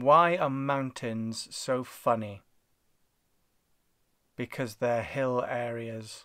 Why are mountains so funny? Because they're hill areas.